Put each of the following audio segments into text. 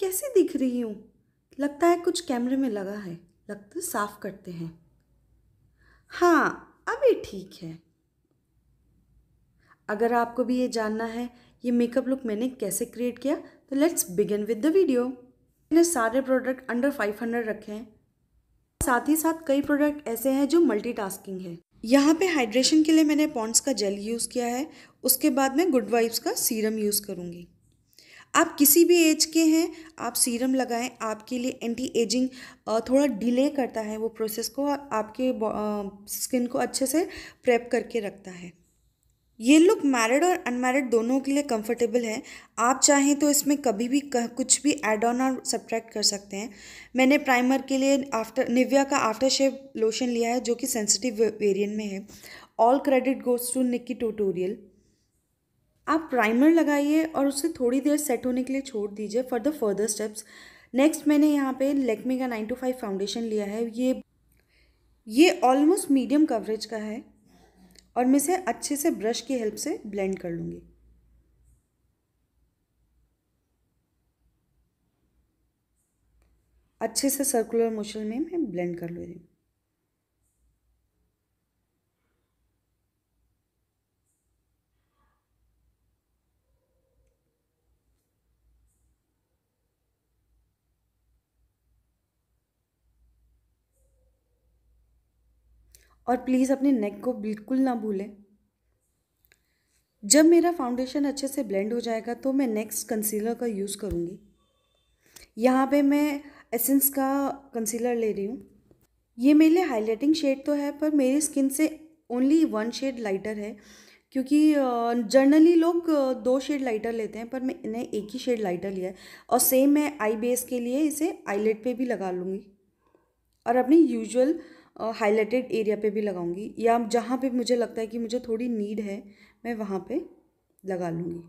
कैसे दिख रही हूँ लगता है कुछ कैमरे में लगा है लगत साफ करते हैं हाँ अभी ठीक है अगर आपको भी ये जानना है ये मेकअप लुक मैंने कैसे क्रिएट किया तो let's begin with the video मैंने सारे प्रोडक्ट अंडर 500 रखे हैं साथ ही साथ कई प्रोडक्ट ऐसे हैं जो मल्टीटास्किंग है यहाँ पे हाइड्रेशन के लिए मैंने पॉन्ड्स का जेल यूज़ किया है उसके बाद मैं गुड वाइब्स का सीरम यूज़ करूँगी आप किसी भी एज के हैं आप सीरम लगाएं आपके लिए एंटी एजिंग थोड़ा डिले करता है वो प्रोसेस को और आपके स्किन को अच्छे से प्रेप करके रखता है ये लुक मैरिड और अनमैरिड दोनों के लिए कंफर्टेबल है आप चाहें तो इसमें कभी भी कुछ भी एड ऑन और सब्ट्रैक्ट कर सकते हैं मैंने प्राइमर के लिए आफ्टर निविया का आफ्टर शेव लोशन लिया है जो कि सेंसिटिव वेरिएंट में है all credit goes to Nikki tutorial आप प्राइमर लगाइए और उसे थोड़ी देर सेट होने के लिए छोड़ दीजिए for the further steps next मैंने यहाँ पे लेकमी का नाइन टू फाइव फाउंडेशन लिया है ये ये ऑलमोस्ट मीडियम कवरेज का है और मैं इसे अच्छे से ब्रश की हेल्प से ब्लेंड कर लूँगी अच्छे से सर्कुलर मोशन में मैं ब्लेंड कर लूँगी और प्लीज़ अपने नेक को बिल्कुल ना भूलें जब मेरा फाउंडेशन अच्छे से ब्लेंड हो जाएगा तो मैं नेक्स्ट कंसीलर का यूज़ करूँगी यहाँ पे मैं एसेंस का कंसीलर ले रही हूँ ये मेरे लिए हाईलाइटिंग शेड तो है पर मेरी स्किन से ओनली वन शेड लाइटर है क्योंकि जर्नली लोग दो शेड लाइटर लेते हैं पर मैंने एक ही शेड लाइटर लिया है और सेम मैं आई बेस के लिए इसे आईलेट पे भी लगा लूँगी और अपनी यूजुअल हाईलाइटेड एरिया पे भी लगाऊंगी या जहाँ पे मुझे लगता है कि मुझे थोड़ी नीड है मैं वहाँ पे लगा लूँगी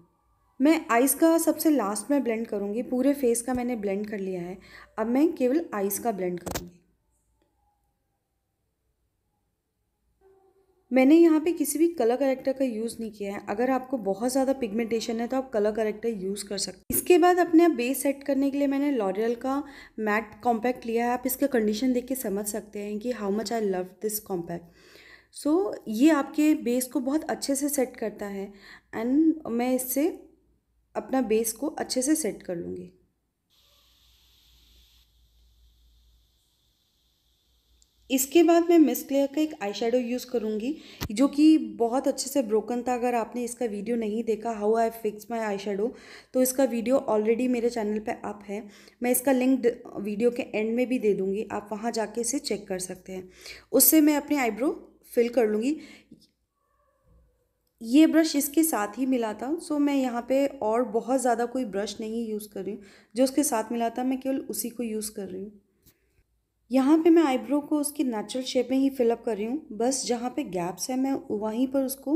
मैं आइस का सबसे लास्ट में ब्लेंड करूँगी पूरे फेस का मैंने ब्लेंड कर लिया है अब मैं केवल आइस का ब्लेंड करूँगी मैंने यहाँ पे किसी भी कलर करेक्टर का यूज़ नहीं किया है अगर आपको बहुत ज़्यादा पिगमेंटेशन है तो आप कलर करेक्टर यूज़ कर सकते हैं इसके बाद अपने आप बेस सेट करने के लिए मैंने लॉरियल का मैट कॉम्पैक्ट लिया है आप इसका कंडीशन देख के समझ सकते हैं कि how much I love this compact so ये आपके बेस को बहुत अच्छे से सेट करता है एंड मैं इससे अपना बेस को अच्छे से सेट कर लूँगी इसके बाद मैं मिस क्लियर का एक आई शेडो यूज़ करूँगी जो कि बहुत अच्छे से ब्रोकन था अगर आपने इसका वीडियो नहीं देखा how I fix my eyeshadow तो इसका वीडियो ऑलरेडी मेरे चैनल पे अप है मैं इसका लिंक वीडियो के एंड में भी दे दूँगी आप वहाँ जाके इसे चेक कर सकते हैं उससे मैं अपने आईब्रो फिल कर लूँगी ये ब्रश इसके साथ ही मिला था सो मैं यहाँ पे और बहुत ज़्यादा कोई ब्रश नहीं यूज़ कर रही हूँ जो उसके साथ मिला था मैं केवल उसी को यूज़ कर रही हूँ यहाँ पे मैं आईब्रो को उसकी नेचुरल शेप में ही फिलअप कर रही हूँ बस जहाँ पे गैप्स है मैं वहीं पर उसको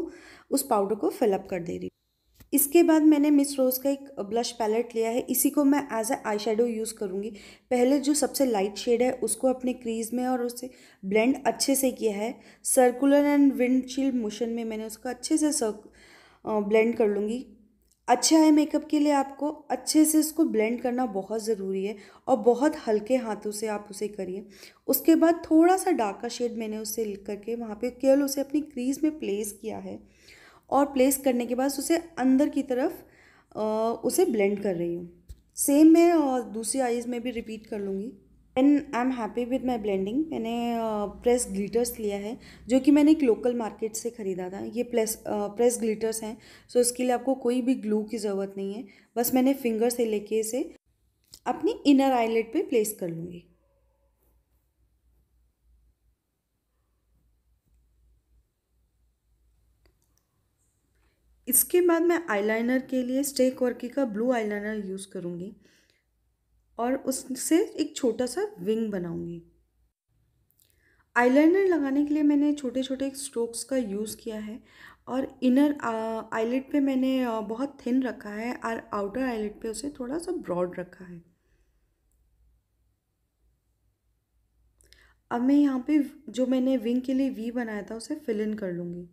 उस पाउडर को फिलअप कर दे रही हूँ इसके बाद मैंने मिस रोज़ का एक ब्लश पैलेट लिया है इसी को मैं as a eyeshadow use करूँगी पहले जो सबसे लाइट शेड है उसको अपने क्रीज में और उसे ब्लेंड अच्छे से किया है सर्कुलर एंड विंडशील्ड मोशन में मैंने उसको अच्छे से सर्क ब्लेंड कर लूँगी अच्छे आई मेकअप के लिए आपको अच्छे से इसको ब्लेंड करना बहुत ज़रूरी है और बहुत हल्के हाथों से आप उसे करिए उसके बाद थोड़ा सा डार्क का शेड मैंने उसे करके वहाँ पे केवल उसे अपनी क्रीज में प्लेस किया है और प्लेस करने के बाद उसे अंदर की तरफ आ, उसे ब्लेंड कर रही हूँ सेम मैं और दूसरी आईज़ में भी रिपीट कर लूँगी and I am happy with my blending मैंने प्रेस uh, ग्लिटर्स लिया है जो कि मैंने एक लोकल मार्केट से ख़रीदा था ये प्लेस प्रेस ग्लिटर्स हैं सो इसके लिए आपको कोई भी ग्लू की ज़रूरत नहीं है बस मैंने फिंगर से लेके इसे अपनी इनर आईलेट पे प्लेस कर लूँगी इसके बाद मैं आईलाइनर के लिए स्टे वर्की का ब्लू आईलाइनर यूज़ करूँगी और उससे एक छोटा सा विंग बनाऊंगी आईलाइनर लगाने के लिए मैंने छोटे छोटे स्ट्रोक्स का यूज़ किया है और इनर आईलेट पे मैंने बहुत थिन रखा है और आउटर आईलेट पे उसे थोड़ा सा ब्रॉड रखा है अब मैं यहाँ पे जो मैंने विंग के लिए वी बनाया था उसे फिल इन कर लूँगी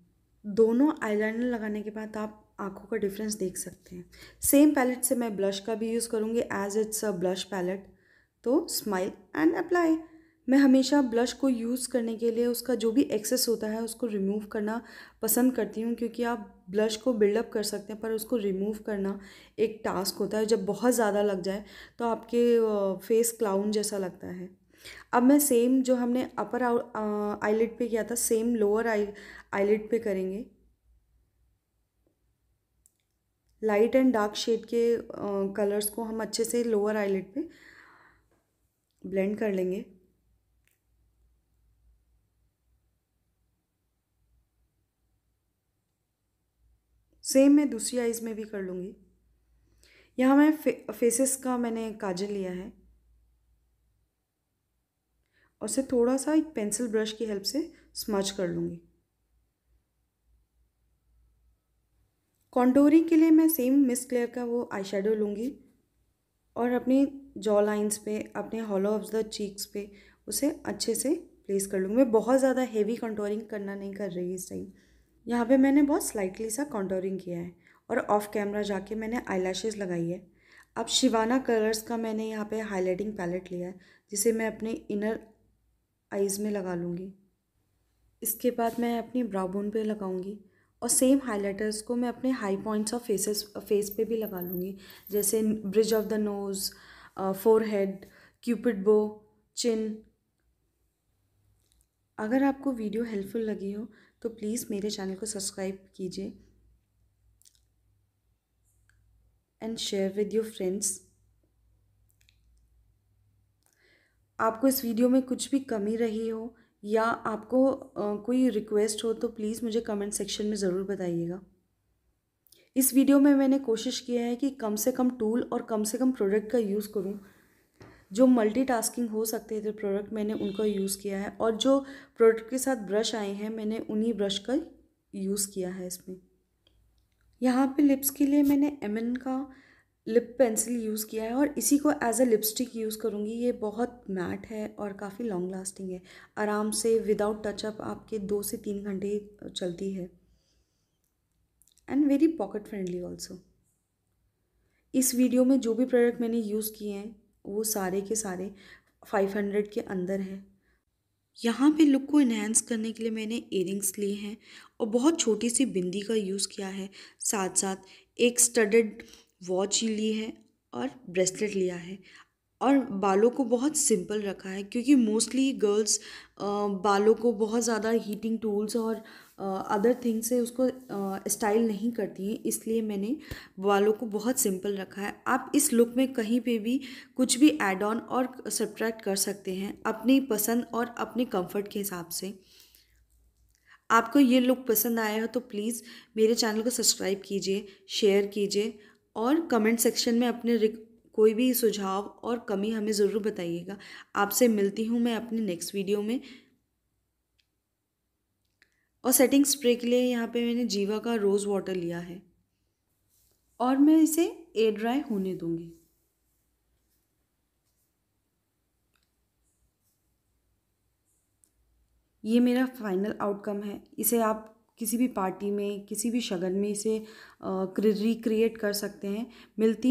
दोनों आईलाइनर लगाने के बाद आप आँखों का डिफरेंस देख सकते हैं सेम पैलेट से मैं ब्लश का भी यूज़ करूँगी as it's a blush palette तो स्माइल एंड अप्लाई मैं हमेशा ब्लश को यूज़ करने के लिए उसका जो भी एक्सेस होता है उसको रिमूव करना पसंद करती हूँ क्योंकि आप ब्लश को बिल्डअप कर सकते हैं पर उसको रिमूव करना एक टास्क होता है जब बहुत ज़्यादा लग जाए तो आपके फेस क्लाउन जैसा लगता है अब मैं सेम जो हमने अपर आईलिड पे किया था सेम लोअर आई आईलिड पे करेंगे लाइट एंड डार्क शेड के कलर्स को हम अच्छे से लोअर आईलेट पे ब्लेंड कर लेंगे सेम मैं दूसरी आइज़ में भी कर लूँगी यहाँ मैं फे, फेसेस का मैंने काजल लिया है और से थोड़ा सा एक पेंसिल ब्रश की हेल्प से स्मच कर लूँगी कॉन्टोरिंग के लिए मैं सेम मिस क्लेयर का वो आई शेडो लूँगी और अपनी जॉ लाइन्स पे अपने हॉलो ऑफ द चीक्स पे उसे अच्छे से प्लेस कर लूँगी मैं बहुत ज़्यादा हेवी कॉन्टोरिंग करना नहीं कर रही इस टाइम यहाँ पे मैंने बहुत स्लाइटली सा कॉन्टोरिंग किया है और ऑफ कैमरा जाके मैंने आई लगाई है अब शिवाना कलर्स का मैंने यहाँ पर हाईलाइटिंग पैलेट लिया है जिसे मैं अपने इनर आइज़ में लगा लूँगी इसके बाद मैं अपनी ब्राउबोन पर लगाऊँगी और सेम हाइलाइटर्स को मैं अपने high points of faces face पे भी लगा लूँगी जैसे bridge of the nose forehead cupid bow chin अगर आपको वीडियो हेल्पफुल लगी हो तो प्लीज़ मेरे चैनल को सब्सक्राइब कीजिए and share with your friends आपको इस वीडियो में कुछ भी कमी रही हो या आपको कोई रिक्वेस्ट हो तो प्लीज़ मुझे कमेंट सेक्शन में ज़रूर बताइएगा इस वीडियो में मैंने कोशिश किया है कि कम से कम टूल और कम से कम प्रोडक्ट का यूज़ करूं जो मल्टीटास्किंग हो सकते थे प्रोडक्ट मैंने उनका यूज़ किया है और जो प्रोडक्ट के साथ ब्रश आए हैं मैंने उन्हीं ब्रश का यूज़ किया है इसमें यहाँ पे लिप्स के लिए मैंने एम का लिप पेंसिल यूज़ किया है और इसी को एज अ लिपस्टिक यूज़ करूँगी ये बहुत मैट है और काफ़ी लॉन्ग लास्टिंग है आराम से विदाउट टचअप आपके दो से तीन घंटे चलती है and very pocket friendly also इस वीडियो में जो भी प्रोडक्ट मैंने यूज़ किए हैं वो सारे के सारे फाइव हंड्रेड के अंदर है यहाँ पे लुक को इन्हेंस करने के लिए मैंने एयरिंग्स लिए हैं और बहुत छोटी सी बिंदी का यूज़ किया है साथ साथ एक स्टडेड वॉच ली है और ब्रेसलेट लिया है और बालों को बहुत सिंपल रखा है क्योंकि मोस्टली गर्ल्स बालों को बहुत ज़्यादा हीटिंग टूल्स और अदर थिंग्स से उसको स्टाइल नहीं करती हैं इसलिए मैंने बालों को बहुत सिंपल रखा है आप इस लुक में कहीं पे भी कुछ भी एड ऑन और सब्ट्रैक्ट कर सकते हैं अपनी पसंद और अपने कंफर्ट के हिसाब से आपको ये लुक पसंद आया हो तो प्लीज़ मेरे चैनल को सब्सक्राइब कीजिए शेयर कीजिए और कमेंट सेक्शन में अपने कोई भी सुझाव और कमी हमें ज़रूर बताइएगा आपसे मिलती हूँ मैं अपने नेक्स्ट वीडियो में और सेटिंग स्प्रे के लिए यहाँ पे मैंने जीवा का रोज़ वाटर लिया है और मैं इसे एयर ड्राई होने दूँगी ये मेरा फाइनल आउटकम है इसे आप किसी भी पार्टी में किसी भी शगन में इसे रिक्रिएट कर सकते हैं मिलती